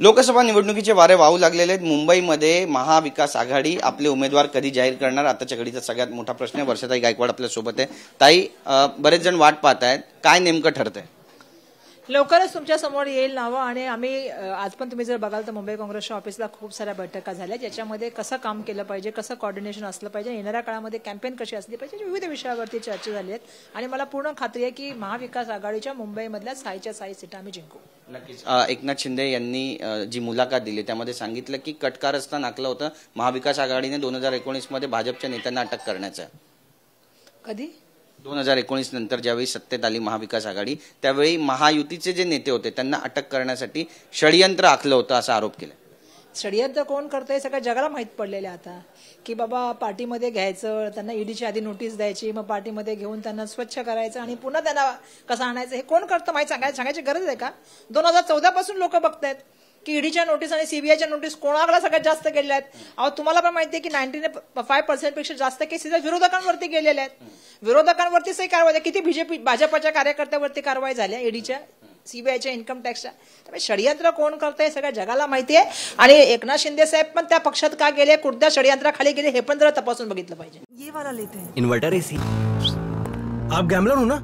लोकसभा निवडणुकीचे वारे वाहू लागलेले आहेत मुंबईमध्ये महाविकास आघाडी आपले उमेदवार कधी जाहीर करणार आताच्या घडीचा सगळ्यात मोठा प्रश्न आहे वर्षाताई गायकवाड सोबत आहे ताई बरेच जण वाट पाहत आहेत काय नेमकं ठरतंय लवकरच तुमच्या समोर येईल नावं आणि आम्ही आज पण तुम्ही जर बघाल तर मुंबई काँग्रेसच्या ऑफिसला खूप साऱ्या बैठका झाल्या ज्याच्यामध्ये कसं काम केलं पाहिजे कसं कॉर्डिनेशन असलं पाहिजे येणाऱ्या काळामध्ये कॅम्पेन कशी असली पाहिजे विविध विषयावरती चर्चा झाली आहेत आणि मला पूर्ण खात्री आहे की महाविकास आघाडीच्या मुंबईमधल्या साईच्या साई सीटा आम्ही जिंकू नक्कीच एकनाथ शिंदे यांनी जी मुलाखत दिली त्यामध्ये सांगितलं की कटका रस्ता होतं होतं महाविकास आघाडीने दोन हजार एकोणीस मध्ये भाजपच्या नेत्यांना अटक करण्याचं कधी दोन हजार एकोणीस नंतर ज्यावेळी सत्तेत आली महाविकास आघाडी त्यावेळी महायुतीचे जे नेते होते त्यांना अटक करण्यासाठी षडयंत्र आखलं होतं असा आरोप केला षडयंत्र कोण करतंय सगळ्या जगाला माहीत पडलेलं आता की बाबा पार्टीमध्ये घ्यायचं त्यांना ईडीची e आधी नोटीस द्यायची मग पार्टीमध्ये घेऊन त्यांना स्वच्छ करायचं आणि पुन्हा त्यांना कसं आणायचं हे कोण करतं माहीत सांगायचं सांगायची गरज आहे का दोन हजार चौदापासून लोक बघतायत की ईडीच्या e नोटीस आणि सीबीआयच्या नोटीस कोणाकडे सगळ्यात जास्त गेलेल्या आहेत अहो तुम्हाला पण माहिती आहे की नाईन्टी फाय पर्सेंटपेक्षा जास्त केसेस विरोधकांवरती गेलेल्या आहेत विरोधकांवरतीच कारवाई किती बीजेपी भाजपाच्या कार्यकर्त्यावरती कारवाई झाल्या ईडीच्या सीबीआयच्या इन्कम टॅक्सच्या त्यामुळे षडयंत्र कोण करतंय सगळ्या जगाला माहिती आहे आणि एकनाथ शिंदे साहेब पण त्या पक्षात का गेले कोणत्या षडयंत्राखाली गेले हे पण जरा तपासून बघितलं पाहिजे ये वाला एसी आप हो ना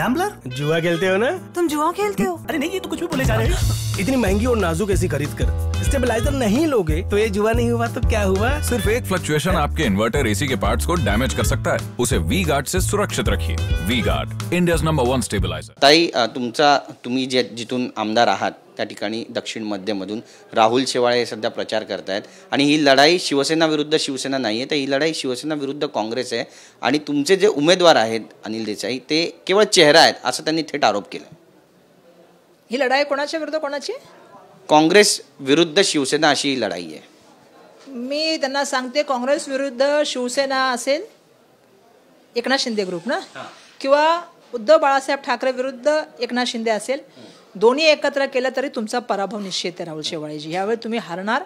गैम्बलर जुआ खेलते हो ना तुम जुआ खेलते हो अरे नहीं ये तो कुछ भी बोले जा रहे हो इतनी महंगी और नाजुक ऐसी खरीद कर स्टेबलाइजर नहीं लोगे तो ये जुआ नहीं हुआ तो क्या हुआ सिर्फ एक फ्लक्चुएशन आपके इन्वर्टर एसी के पार्ट्स को डैमेज कर सकता है उसे वी गार्ड से सुरक्षित रखिए V Guard India number one stabiliser तुम्हारा तुमचा तुम्ही आमदार आहत त्या ठिकाणी दक्षिण मध्यमधून राहुल शेवाळे हे सध्या प्रचार करत आहेत आणि ही लढाई शिवसेना विरुद्ध शिवसेना नाही आहे तर ही लढाई शिवसेना विरुद्ध काँग्रेस आहे आणि तुमचे जे उमेदवार आहेत अनिल देसाई ते केवळ चेहरा आहेत असं त्यांनी थेट आरोप केला ही लढाई कोणाच्या विरुद्ध कोणाची काँग्रेस विरुद्ध शिवसेना अशी ही लढाई आहे मी त्यांना सांगते काँग्रेस विरुद्ध शिवसेना असेल एकनाथ शिंदे ग्रुप ना किंवा उद्धव बाळासाहेब ठाकरे विरुद्ध एकनाथ शिंदे असेल दोन्ही एकत्र केलं तरी तुमचा पराभव निश्चित आहे राहुल शेवाळेजी यावेळी तुम्ही हरणार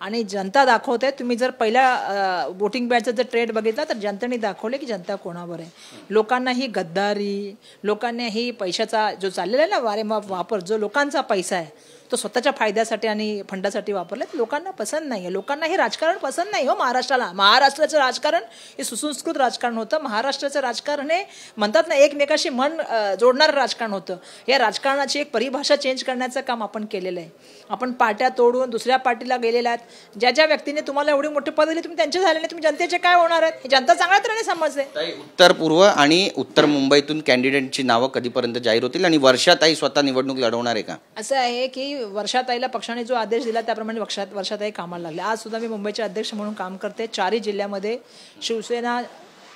आणि जनता दाखवत आहे तुम्ही जर पहिल्या वोटिंग बॅचचा जर ट्रेड बघितला तर जनतेने दाखवले की जनता कोणावर आहे लोकांना ही गद्दारी लोकांना ही पैशाचा जो चाललेला आहे ना वारेमाप वापर जो लोकांचा पैसा आहे तो स्वतःच्या फायद्यासाठी आणि फंडासाठी वापरला लोकांना पसंत नाही आहे लोकांना हे राजकारण पसंत नाही हो महाराष्ट्राला महाराष्ट्राचं राजकारण हे सुसंस्कृत राजकारण होतं महाराष्ट्राचं राजकारण हे म्हणतात ना एकमेकाशी मन जोडणारं राजकारण होतं या राजकारणाची एक परिभाषा चेंज करण्याचं काम आपण केलेलं आहे आपण पार्ट्या तोडून दुसऱ्या पार्टीला गेलेल्या आहेत ज्या ज्या व्यक्तीने तुम्हाला एवढी मोठे पद दिली तुम्ही त्यांचे झाले नाही तुम्ही जनतेचे काय होणार आहेत जनता चांगल्या तऱ्हेने समजते उत्तर पूर्व आणि उत्तर मुंबईतून कॅन्डिडेटची नावं कधीपर्यंत जाहीर होतील आणि वर्षातही स्वतः निवडणूक लढवणार आहे का असं आहे की वर्षाताईला पक्षाने जो आदेश दिला त्याप्रमाणे वर्षात वर्षाताई कामाला लागले आज सुद्धा मी मुंबईचे अध्यक्ष म्हणून काम करते चारही जिल्ह्यामध्ये शिवसेना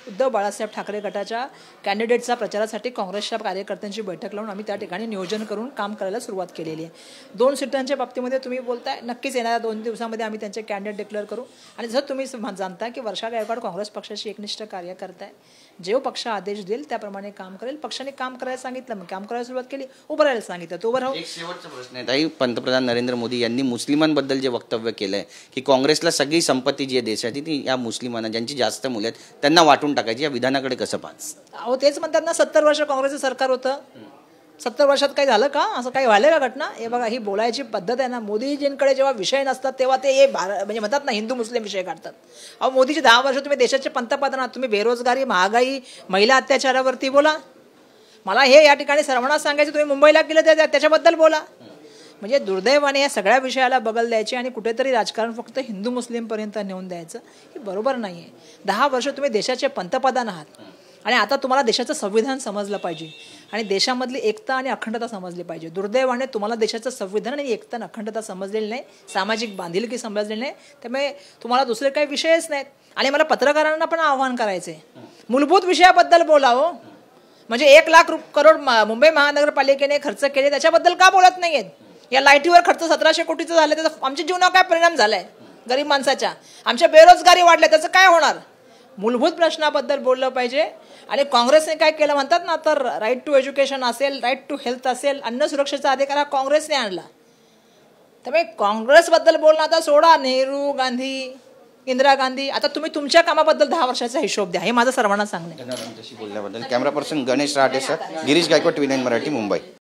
उद्धव बाळासाहेब ठाकरे गटाच्या कॅन्डिडेटचा प्रचारासाठी काँग्रेसच्या कार्यकर्त्यांची बैठक लावून आम्ही त्या ठिकाणी नियोजन करून काम करायला सुरुवात केलेली आहे दोन सीटांच्या बाबतीमध्ये तुम्ही बोलताय नक्कीच येणाऱ्या दोन दिवसामध्ये आम्ही त्यांचे कॅन्डिडेट डिक्लेअर करू आणि जर तुम्ही जाणता की वर्षा गायकवाड काँग्रेस पक्षाशी एकनिष्ठ कार्य करताय जेव पक्ष आदेश देईल त्याप्रमाणे काम करेल पक्षाने काम करायला सांगितलं मग काम करायला सुरुवात केली उभं राहायला सांगितलं तो उभं राहू प्रश्न आहे ताई पंतप्रधान नरेंद्र मोदी यांनी मुस्लिमांबद्दल जे वक्तव्य केलंय की काँग्रेसला सगळी संपत्ती जी आहे देशाची ती या मुस्लिमांना ज्यांची जास्त मुलं आहेत त्यांना वाटून काढून टाकायची या विधानाकडे कसं पाच अहो तेच म्हणतात ना सत्तर वर्ष काँग्रेसचं सरकार होतं सत्तर वर्षात काही झालं का असं काही व्हायला का घटना हे बघा ही बोलायची पद्धत आहे ना मोदीजींकडे जेव्हा विषय नसतात तेव्हा ते हे म्हणजे म्हणतात ना हिंदू मुस्लिम विषय काढतात अहो मोदीचे दहा वर्ष तुम्ही देशाचे पंतप्रधान तुम्ही बेरोजगारी महागाई महिला अत्याचारावरती बोला मला हे या ठिकाणी सर्वांना सांगायचं तुम्ही मुंबईला गेलं त्याच्याबद्दल बोला म्हणजे दुर्दैवाने या सगळ्या विषयाला बगल द्यायची आणि कुठेतरी राजकारण फक्त हिंदू मुस्लिमपर्यंत नेऊन द्यायचं हे बरोबर नाही आहे दहा वर्ष तुम्ही देशाचे पंतप्रधान आहात आणि आता तुम्हाला देशाचं संविधान समजलं पाहिजे आणि देशामधली एकता आणि अखंडता समजली पाहिजे दुर्दैवाने तुम्हाला देशाचं संविधान आणि एकता आणि अखंडता समजलेली नाही सामाजिक बांधिलकी समजलेली नाही त्यामुळे तुम्हाला दुसरे काही विषयच नाहीत आणि मला पत्रकारांना पण आव्हान करायचं मूलभूत विषयाबद्दल बोलावं हो. म्हणजे एक लाख करोड मुंबई महानगरपालिकेने खर्च केले त्याच्याबद्दल का बोलत नाही आहेत या लाईटीवर खर्च सतराशे कोटीचा झाला त्याचा आमच्या जीवनावर काय परिणाम झालाय गरीब माणसाच्या आमच्या बेरोजगारी वाढल्या त्याचं काय होणार मूलभूत प्रश्नाबद्दल बोललं पाहिजे आणि काँग्रेसने काय केलं म्हणतात ना तर राईट टू एज्युकेशन असेल राईट टू हेल्थ असेल अन्न सुरक्षेचा अधिकार हा काँग्रेसने आणला त्यामुळे काँग्रेसबद्दल बोलणं आता सोडा नेहरू गांधी इंदिरा गांधी आता तुम्ही तुमच्या कामाबद्दल दहा वर्षाचा हिशोब द्या हे माझं सर्वांना सांगणे camera person Ganesh Rathe sir Girish Gaikwad TV nine Marathi Mumbai